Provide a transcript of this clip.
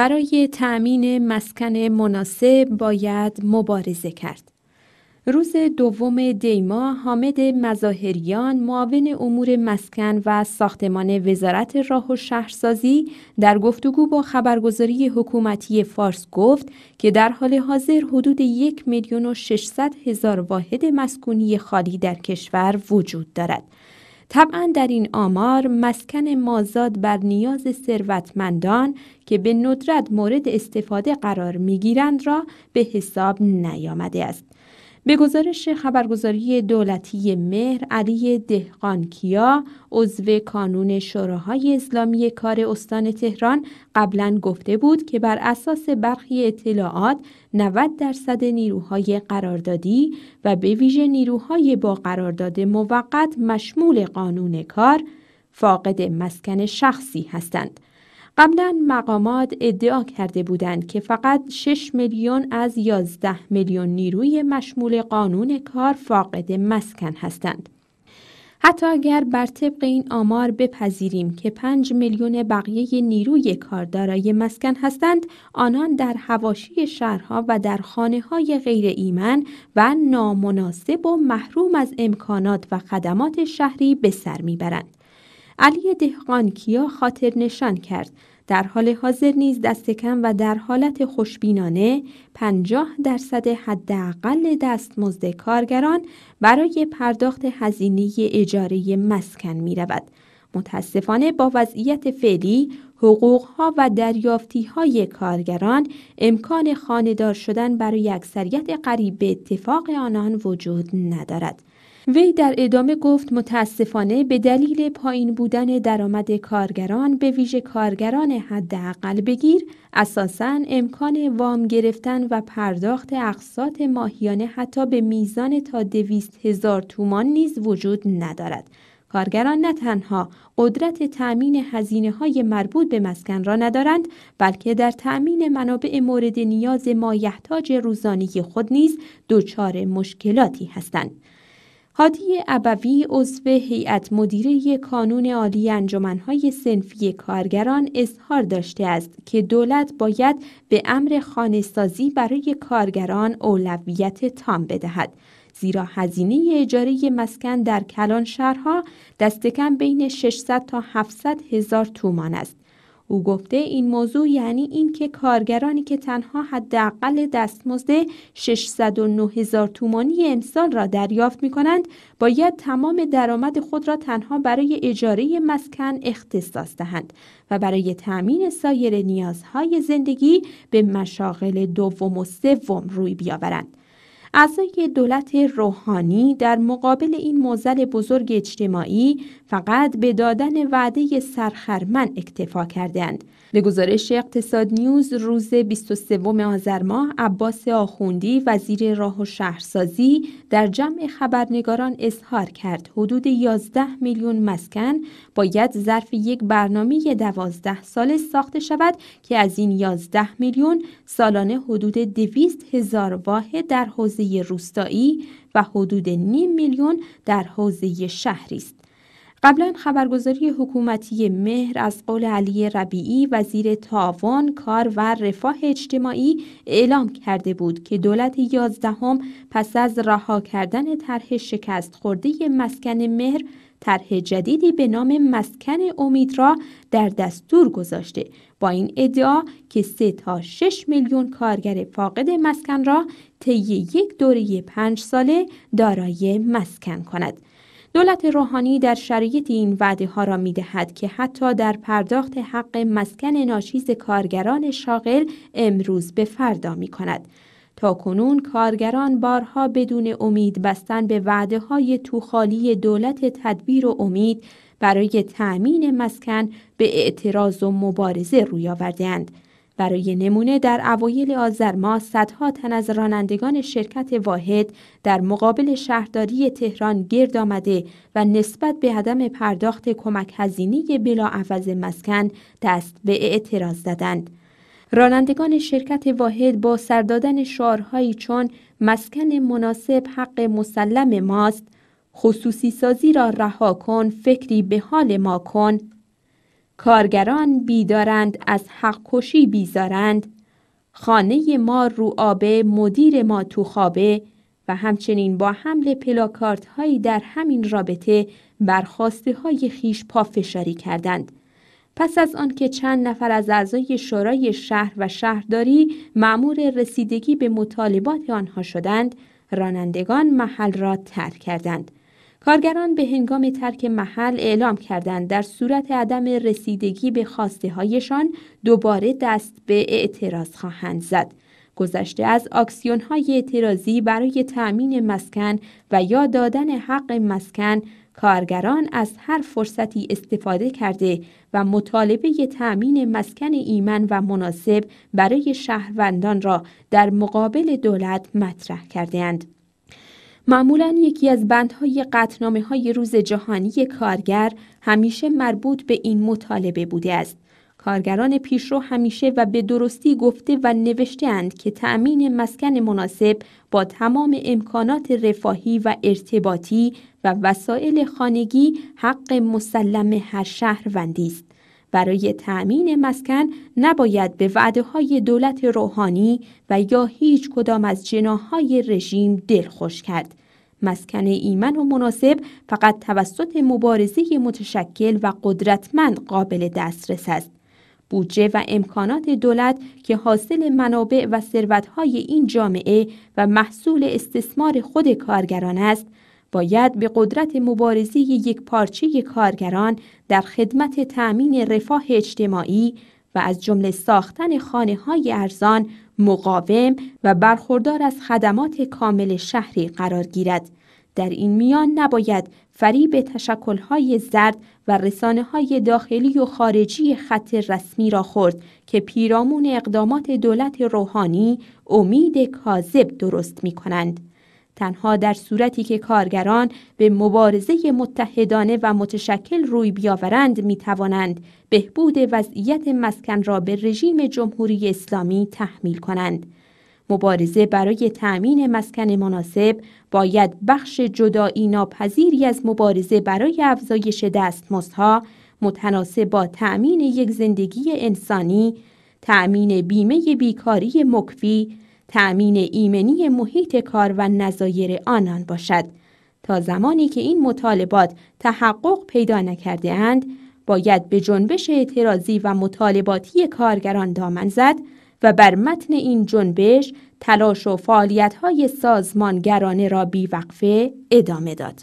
برای تأمین مسکن مناسب باید مبارزه کرد. روز دوم دیما حامد مظاهریان معاون امور مسکن و ساختمان وزارت راه و شهرسازی در گفتگو با خبرگزاری حکومتی فارس گفت که در حال حاضر حدود یک میلیون و هزار واحد مسکونی خالی در کشور وجود دارد. طبعا در این آمار مسکن مازاد بر نیاز ثروتمندان که به ندرت مورد استفاده قرار میگیرند را به حساب نیامده است به گزارش خبرگزاری دولتی مهر علی کیا، عضو کانون شوراهای اسلامی کار استان تهران قبلا گفته بود که بر اساس برخی اطلاعات 90 درصد نیروهای قراردادی و به ویژه نیروهای با قرارداد موقت مشمول قانون کار فاقد مسکن شخصی هستند قبلا مقامات ادعا کرده بودند که فقط 6 میلیون از 11 میلیون نیروی مشمول قانون کار فاقد مسکن هستند. حتی اگر بر طبق این آمار بپذیریم که 5 میلیون بقیه نیروی کار دارای مسکن هستند، آنان در هواشی شهرها و در خانه های غیر ایمن و نامناسب و محروم از امکانات و خدمات شهری به سر میبرند. علی دهقان کیا خاطر نشان کرد در حال حاضر نیز دست کم و در حالت خوشبینانه 50 درصد حداقل دستمزد کارگران برای پرداخت هزینه اجاره مسکن می رود. متاسفانه با وضعیت فعلی حقوقها و دریافتی های کارگران امکان خاندار شدن برای اکثریت قریب به اتفاق آنان وجود ندارد. وی در ادامه گفت متاسفانه به دلیل پایین بودن درآمد کارگران به ویژه کارگران حداقل بگیر اساسا امکان وام گرفتن و پرداخت اقساط ماهیانه حتی به میزان تا دویست هزار تومان نیز وجود ندارد کارگران نه تنها قدرت تأمین هزینه های مربوط به مسکن را ندارند بلکه در تأمین منابع مورد نیاز مایحتاج روزانه خود نیز دچار مشکلاتی هستند هادی ابوی عضو هیئت مدیره کانون عالی انجمنهای سنفی کارگران اظهار داشته است که دولت باید به امر خانهسازی برای کارگران اولویت تام بدهد زیرا هزینه اجاره مسکن در کلان شهرها دست بین 600 تا 700 هزار تومان است او گفته این موضوع یعنی اینکه کارگرانی که تنها حداقل دستمزد 609 هزار تومانی امسال را دریافت می کنند باید تمام درآمد خود را تنها برای اجاره مسکن اختصاص دهند و برای تأمین سایر نیازهای زندگی به مشاغل دوم و سوم روی بیاورند اعضای دولت روحانی در مقابل این موزل بزرگ اجتماعی فقط به دادن وعده سرخرمن اکتفا کردند. به گزارش اقتصاد نیوز روز 23 آذر ماه عباس آخوندی وزیر راه و شهرسازی در جمع خبرنگاران اظهار کرد حدود 11 میلیون مسکن باید ظرف یک برنامه 12 ساله ساخته شود که از این 11 میلیون سالانه حدود 200 هزار واحد در حوزه حوزه روستایی و حدود نیم میلیون در حوزه شهری است. قبلا خبرگزاری حکومتی مهر از قول علی ربیعی وزیر تاوان کار و رفاه اجتماعی اعلام کرده بود که دولت یازدهم پس از رها کردن طرح شکست خورده مسکن مهر طرح جدیدی به نام مسکن امید را در دستور گذاشته با این ادعا که 3 تا 6 میلیون کارگر فاقد مسکن را طی یک دوره پنج ساله دارای مسکن کند دولت روحانی در شرایط این وعده ها را می دهد که حتی در پرداخت حق مسکن ناشیز کارگران شاغل امروز به فردا می کند. تا کنون کارگران بارها بدون امید بستن به وعده های توخالی دولت تدبیر و امید برای تأمین مسکن به اعتراض و مبارزه روی آوردند. برای نمونه در اوایل آذر ماه صدها تن از رانندگان شرکت واحد در مقابل شهرداری تهران گرد آمده و نسبت به عدم پرداخت کمک هزینه بلاعوض مسکن دست به اعتراض زدند. رانندگان شرکت واحد با سردادن شعارهایی چون مسکن مناسب حق مسلم ماست خصوصی سازی را رها کن فکری به حال ما کن کارگران بیدارند از حق کشی بیزارند خانه ما رو آبه مدیر ما تو خوابه و همچنین با حمل پلاکارت هایی در همین رابطه برخواسته های خیش پافشاری کردند پس از آنکه چند نفر از اعضای شورای شهر و شهرداری معمور رسیدگی به مطالبات آنها شدند رانندگان محل را ترک کردند کارگران به هنگام ترک محل اعلام کردند در صورت عدم رسیدگی به خواسته هایشان دوباره دست به اعتراض خواهند زد. گذشته از آکسیون های اعتراضی برای تأمین مسکن و یا دادن حق مسکن کارگران از هر فرصتی استفاده کرده و مطالبه تأمین مسکن ایمن و مناسب برای شهروندان را در مقابل دولت مطرح اند. معمولا یکی از بندهای قطنامه های روز جهانی کارگر همیشه مربوط به این مطالبه بوده است. کارگران پیشرو همیشه و به درستی گفته و نوشته اند که تأمین مسکن مناسب با تمام امکانات رفاهی و ارتباطی و وسایل خانگی حق مسلم هر شهروندی است. برای تأمین مسکن نباید به وعده های دولت روحانی و یا هیچ کدام از جناهای رژیم دلخوش کرد. مسکن ایمن و مناسب فقط توسط مبارزه متشکل و قدرتمند قابل دسترس است بودجه و امکانات دولت که حاصل منابع و ثروتهای این جامعه و محصول استثمار خود کارگران است باید به قدرت مبارزی یک پارچه کارگران در خدمت تأمین رفاه اجتماعی و از جمله ساختن خانه های ارزان مقاوم و برخوردار از خدمات کامل شهری قرار گیرد در این میان نباید فریب تشکلهای زرد و رسانه های داخلی و خارجی خط رسمی را خورد که پیرامون اقدامات دولت روحانی امید کاذب درست می کنند. تنها در صورتی که کارگران به مبارزه متحدانه و متشکل روی بیاورند می توانند بهبود وضعیت مسکن را به رژیم جمهوری اسلامی تحمیل کنند. مبارزه برای تأمین مسکن مناسب باید بخش جدایی ناپذیری از مبارزه برای افزایش دستمزدها متناسب با تأمین یک زندگی انسانی، تأمین بیمه بیکاری مکفی، تأمین ایمنی محیط کار و نظایر آنان باشد. تا زمانی که این مطالبات تحقق پیدا نکرده باید به جنبش اعتراضی و مطالباتی کارگران دامن زد و بر متن این جنبش تلاش و فعالیت‌های سازمانگرانه را بیوقفه ادامه داد.